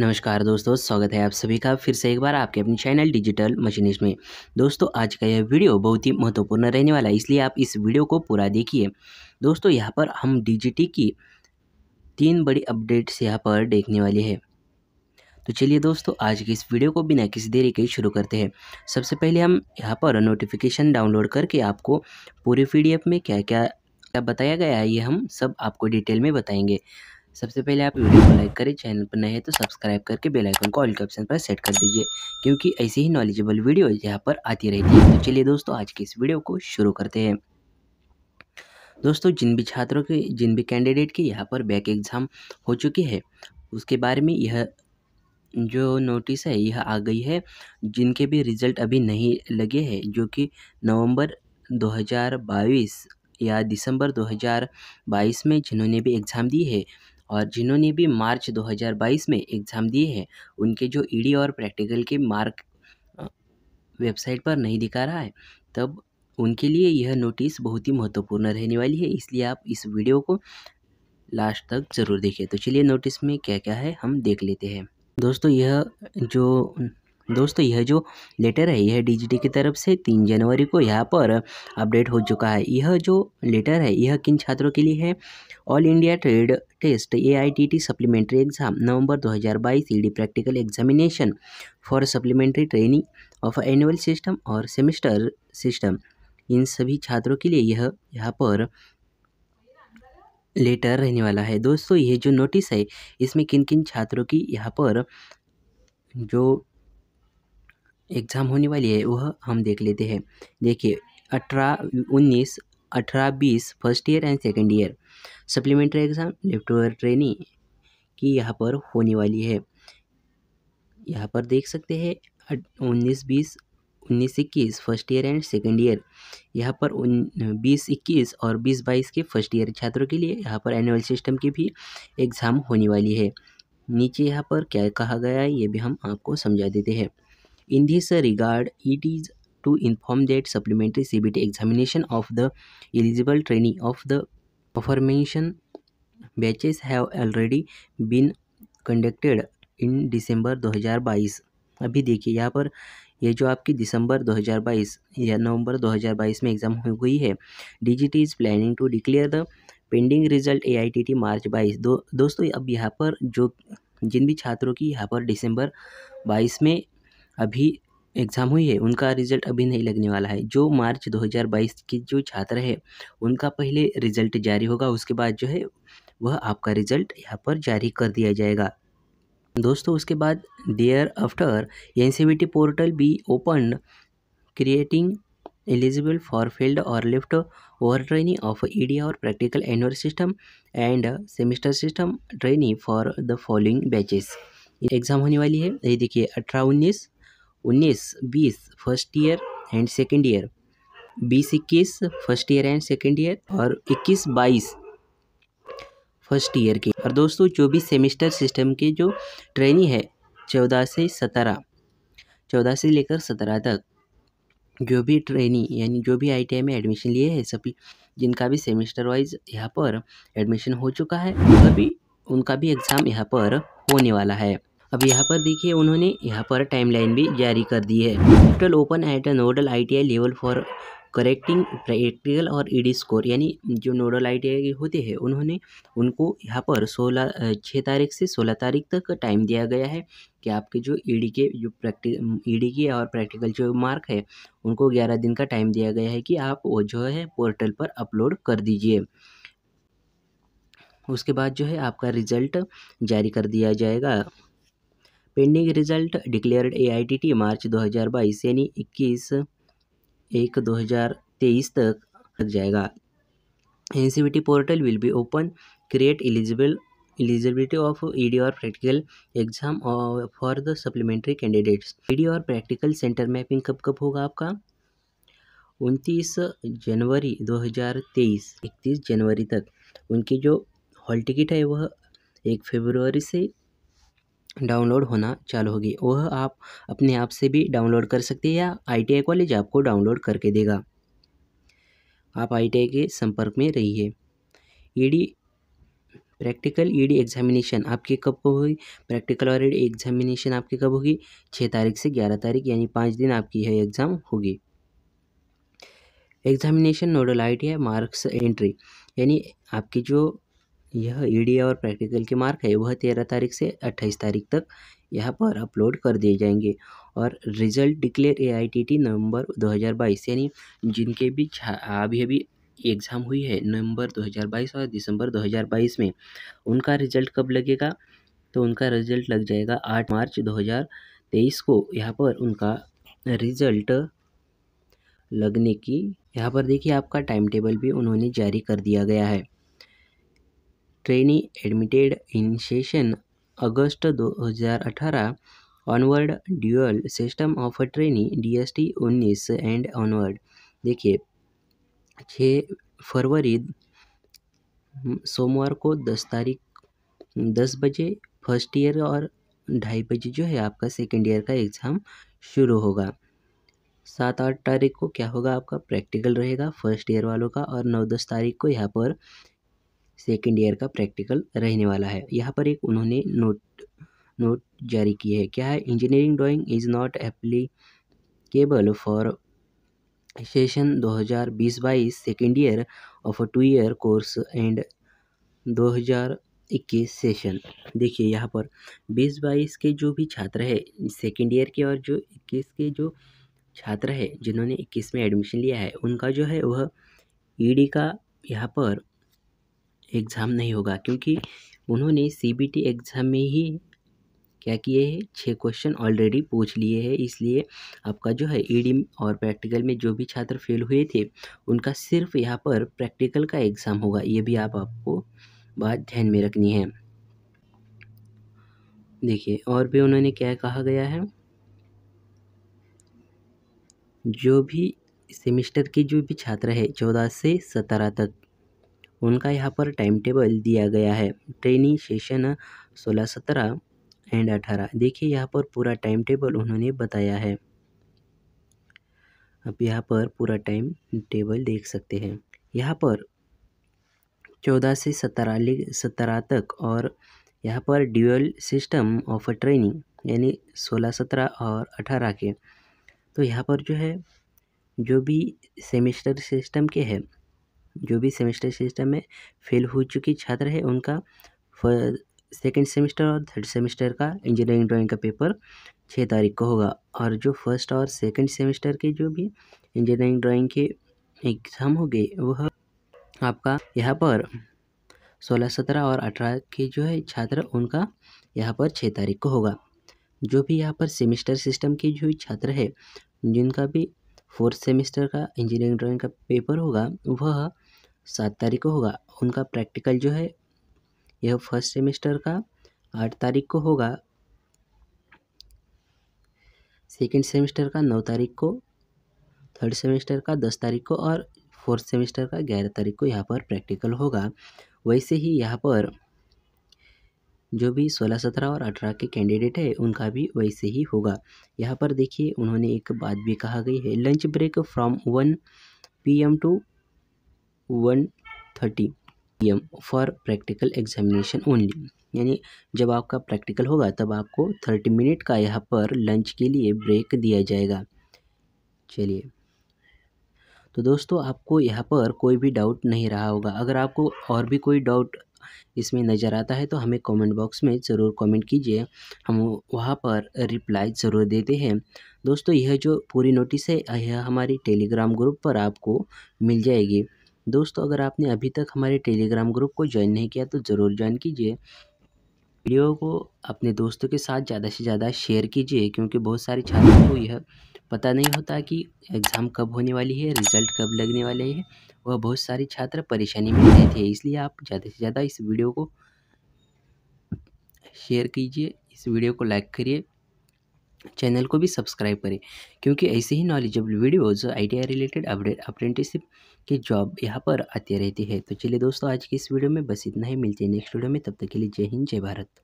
नमस्कार दोस्तों स्वागत है आप सभी का फिर से एक बार आपके अपने चैनल डिजिटल मशीनिस्ट में दोस्तों आज का यह वीडियो बहुत ही महत्वपूर्ण रहने वाला है इसलिए आप इस वीडियो को पूरा देखिए दोस्तों यहाँ पर हम डीजीटी की तीन बड़ी अपडेट्स यहाँ पर देखने वाली है तो चलिए दोस्तों आज की इस वीडियो को बिना किसी देरी के शुरू करते हैं सबसे पहले हम यहाँ पर नोटिफिकेशन डाउनलोड करके आपको पूरे पी में क्या क्या क्या बताया गया है ये हम सब आपको डिटेल में बताएंगे सबसे पहले आप वीडियो को लाइक करें चैनल पर नए हैं तो सब्सक्राइब करके बेल आइकन को ऑल के ऑप्शन पर सेट कर दीजिए क्योंकि ऐसे ही नॉलेजेबल वीडियो यहाँ पर आती रहती है तो चलिए दोस्तों आज की इस वीडियो को शुरू करते हैं दोस्तों जिन भी छात्रों के जिन भी कैंडिडेट की यहाँ पर बैक एग्ज़ाम हो चुकी है उसके बारे में यह जो नोटिस है यह आ गई है जिनके भी रिज़ल्ट अभी नहीं लगे हैं जो कि नवंबर 2022 या दिसंबर 2022 में जिन्होंने भी एग्ज़ाम दी है और जिन्होंने भी मार्च 2022 में एग्ज़ाम दिए हैं उनके जो ईडी और प्रैक्टिकल के मार्क वेबसाइट पर नहीं दिखा रहा है तब उनके लिए यह नोटिस बहुत ही महत्वपूर्ण रहने वाली है इसलिए आप इस वीडियो को लास्ट तक ज़रूर देखें तो चलिए नोटिस में क्या क्या है हम देख लेते हैं दोस्तों यह जो दोस्तों यह जो लेटर है यह डीजीटी की तरफ से तीन जनवरी को यहाँ पर अपडेट हो चुका है यह जो लेटर है यह किन छात्रों के लिए है all India trade test AITT supplementary exam November 2022 ED practical examination for supplementary training of annual system और सेमिस्टर सिस्टम इन सभी छात्रों के लिए यह यहाँ पर लेटर रहने वाला है दोस्तों यह जो नोटिस है इसमें किन किन छात्रों की यहाँ पर जो एग्ज़ाम होने वाली है वह हम देख लेते हैं देखिए अठारह उन्नीस अठारह बीस first year and second year supplementary exam left over training की यहाँ पर होने वाली है यहाँ पर देख सकते हैं उन्नीस बीस उन्नीस इक्कीस first year and second year यहाँ पर उन बीस इक्कीस और बीस बाईस के फर्स्ट ईयर छात्रों के लिए यहाँ पर एनुअल सिस्टम की भी एग्ज़ाम होने वाली है नीचे यहाँ पर क्या कहा गया है ये भी हम आपको समझा देते हैं In this regard, it is to inform that supplementary CBT examination of the eligible trainee of the aforementioned batches have already been conducted in December 2022 अभी देखिए यहाँ पर ये जो आपकी दिसंबर 2022 या नवंबर 2022 में एग्ज़ाम हो गई है D G T is planning to declare the pending result A I T T March बाईस दो दोस्तों अब यहाँ पर जो जिन भी छात्रों की यहाँ पर दिसंबर 22 में अभी एग्ज़ाम हुई है उनका रिज़ल्ट अभी नहीं लगने वाला है जो मार्च 2022 के जो छात्र है उनका पहले रिज़ल्ट जारी होगा उसके बाद जो है वह आपका रिज़ल्ट यहाँ पर जारी कर दिया जाएगा दोस्तों उसके बाद thereafter an portal be open creating eligible for failed और left over training of ED और practical annual system and semester system training for the following batches exam होने वाली है ये देखिए अठारह उन्नीस उन्नीस बीस first year and second year बीस इक्कीस first year and second year और इक्कीस बाईस फर्स्ट ईयर के और दोस्तों चौबीस सेमेस्टर सिस्टम के जो ट्रेनिंग है चौदह से सत्रह चौदह से लेकर सत्रह तक जो भी ट्रेनी यानी जो भी आईटीआई में एडमिशन लिए हैं सभी जिनका भी सेमेस्टर वाइज यहाँ पर एडमिशन हो चुका है अभी उनका भी एग्ज़ाम यहाँ पर होने वाला है अब यहाँ पर देखिए उन्होंने यहाँ पर टाइमलाइन भी जारी कर दी है total open at nodal ITI level for correcting practical और ईडी स्कोर यानी जो नोडल आई होते हैं उन्होंने उनको यहाँ पर सोलह छः तारीख से सोलह तारीख तक टाइम दिया गया है कि आपके जो ईडी e के जो प्रैक्टिक ईडी e के और प्रैक्टिकल जो मार्क है उनको ग्यारह दिन का टाइम दिया गया है कि आप वो जो है पोर्टल पर अपलोड कर दीजिए उसके बाद जो है आपका रिज़ल्ट जारी कर दिया जाएगा pending result declared AITT March 2022 यानी 21 एक 2023 तक लग जाएगा an e portal will be open create eligible eligibility of ED e और practical exam for the supplementary candidates ED e और प्रैक्टिकल सेंटर मैपिंग कब कब होगा आपका उनतीस जनवरी 2023 इकतीस जनवरी तक उनकी जो हॉल टिकट है वह एक फेबरवरी से डाउनलोड होना चालू होगी वह आप अपने आप से भी डाउनलोड कर सकते हैं या आईटीआई कॉलेज आपको डाउनलोड करके देगा आप आईटीआई के संपर्क में रहिए ईडी प्रैक्टिकल ईडी एग्जामिनेशन आपकी कब कब होगी प्रैक्टिकल और ईडी एग्जामिनेशन आपकी कब होगी छः तारीख से ग्यारह तारीख यानी पाँच दिन आपकी यह एग्ज़ाम होगी examination nodal I T marks entry यानी आपकी जो यह ई और प्रैक्टिकल के मार्क है वह तेरह तारीख से अट्ठाईस तारीख तक यहाँ पर अपलोड कर दिए जाएंगे और result declare A I T T November 2022 यानी जिनके भी अभी अभी एग्ज़ाम हुई है नवंबर 2022 और दिसंबर 2022 में उनका रिजल्ट कब लगेगा तो उनका रिजल्ट लग जाएगा 8 मार्च 2023 को यहाँ पर उनका रिजल्ट लगने की यहाँ पर देखिए आपका टाइम टेबल भी उन्होंने जारी कर दिया गया है trainee admitted in session August 2018 onward dual system of trainee DST 19 and onward देखिए छः फरवरी सोमवार को दस तारीख दस बजे फर्स्ट ईयर और ढाई बजे जो है आपका सेकेंड ईयर का एग्ज़ाम शुरू होगा सात आठ तारीख को क्या होगा आपका प्रैक्टिकल रहेगा फर्स्ट ईयर वालों का और नौ दस तारीख को यहाँ पर सेकेंड ईयर का प्रैक्टिकल रहने वाला है यहाँ पर एक उन्होंने नोट नोट जारी की है क्या है engineering drawing is not applicable for session 2020-22 second year of a two year course and 2021 session देखिए यहाँ पर बीस बाईस के जो भी छात्र है सेकेंड ईयर के और जो 21 के जो छात्र है जिन्होंने 21 में एडमिशन लिया है उनका जो है वह ईडी e का यहाँ पर एग्ज़ाम नहीं होगा क्योंकि उन्होंने सीबीटी एग्ज़ाम में ही क्या किए हैं छः क्वेश्चन ऑलरेडी पूछ लिए हैं इसलिए आपका जो है ईडी e और प्रैक्टिकल में जो भी छात्र फेल हुए थे उनका सिर्फ यहाँ पर प्रैक्टिकल का एग्ज़ाम होगा ये भी आप आपको बात ध्यान में रखनी है देखिए और भी उन्होंने क्या कहा गया है जो भी सेमिस्टर के जो भी छात्र है चौदह से सत्रह तक उनका यहाँ पर टाइम टेबल दिया गया है ट्रेनिंग सेशन सोलह सत्रह एंड अठारह देखिए यहाँ पर पूरा टाइम टेबल उन्होंने बताया है आप यहाँ पर पूरा टाइम टेबल देख सकते हैं यहाँ पर चौदह से सत्रह सत्रह तक और यहाँ पर ड्यूअल सिस्टम ऑफ ट्रेनिंग यानी सोलह सत्रह और अठारह के तो यहाँ पर जो है जो भी सेमेस्टर सिस्टम के हैं जो भी सेमेस्टर सिस्टम में फेल हो चुकी छात्र है उनका सेकेंड सेमेस्टर और थर्ड सेमेस्टर का इंजीनियरिंग ड्राइंग का पेपर छः तारीख को होगा और जो फर्स्ट और सेकेंड सेमेस्टर के जो भी इंजीनियरिंग ड्राइंग के एग्ज़ाम होंगे वह आपका यहाँ पर सोलह सत्रह और अठारह के जो है छात्र उनका यहाँ पर छः तारीख को होगा जो भी यहाँ पर सेमेस्टर सिस्टम के जो छात्र है जिनका भी फोर्थ सेमेस्टर का इंजीनियरिंग ड्राइंग का पेपर होगा वह सात तारीख को होगा उनका प्रैक्टिकल जो है यह फर्स्ट सेमेस्टर का आठ तारीख को होगा सेकेंड सेमेस्टर का नौ तारीख को थर्ड सेमेस्टर का दस तारीख को और फोर्थ सेमेस्टर का ग्यारह तारीख को यहाँ पर प्रैक्टिकल होगा वैसे ही यहाँ पर जो भी सोलह सत्रह और अठारह के कैंडिडेट है उनका भी वैसे ही होगा यहाँ पर देखिए उन्होंने एक बात भी कहा गई है lunch break from one PM to one thirty P M for practical examination only यानी जब आपका प्रैक्टिकल होगा तब आपको थर्टी मिनट का यहाँ पर लंच के लिए ब्रेक दिया जाएगा चलिए तो दोस्तों आपको यहाँ पर कोई भी डाउट नहीं रहा होगा अगर आपको और भी कोई डाउट इसमें नज़र आता है तो हमें कमेंट बॉक्स में ज़रूर कमेंट कीजिए हम वहाँ पर रिप्लाई ज़रूर देते हैं दोस्तों यह जो पूरी नोटिस है यह हमारी टेलीग्राम ग्रुप पर आपको मिल जाएगी दोस्तों अगर आपने अभी तक हमारे टेलीग्राम ग्रुप को ज्वाइन नहीं किया तो ज़रूर ज्वाइन कीजिए वीडियो को अपने दोस्तों के साथ ज़्यादा से ज़्यादा शेयर कीजिए क्योंकि बहुत सारे छात्रों को यह पता नहीं होता कि एग्ज़ाम कब होने वाली है रिज़ल्ट कब लगने वाले हैं वह बहुत सारे छात्र परेशानी में रहते हैं इसलिए आप ज़्यादा से ज़्यादा इस वीडियो को शेयर कीजिए इस वीडियो को लाइक करिए चैनल को भी सब्सक्राइब करें क्योंकि ऐसे ही knowledgeable videos I related update apprenticeship की जॉब यहाँ पर आती रहती है तो चलिए दोस्तों आज की इस वीडियो में बस इतना ही मिलते हैं नेक्स्ट वीडियो में तब तक के लिए जय हिंद जय भारत